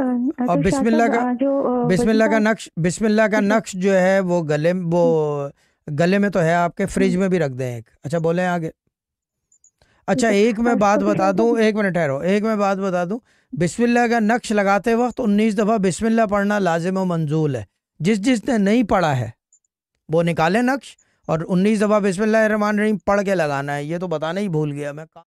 और तो बिस्मिल्ला बिस्मिल्लाह का जो बिस्मिल्लाह का नक्श बिस्मिल्लाह का नक्श जो है वो गले वो गले में तो है आपके फ्रिज में भी रख दें एक अच्छा बोले आगे अच्छा एक मैं बात तो बता दूं एक मिनट ठहरो एक मैं बात बता दूं बिस्मिल्लाह का नक्श लगाते वक्त उन्नीस दफ़ा बिस्मिल्लाह पढ़ना लाजिम मंजूल है जिस जिसने नहीं पढ़ा है वो निकाले नक्श और उन्नीस दफ़ा बिस्मिल्लाह रहमान रहीम पढ़ के लगाना है ये तो बताना ही भूल गया मैं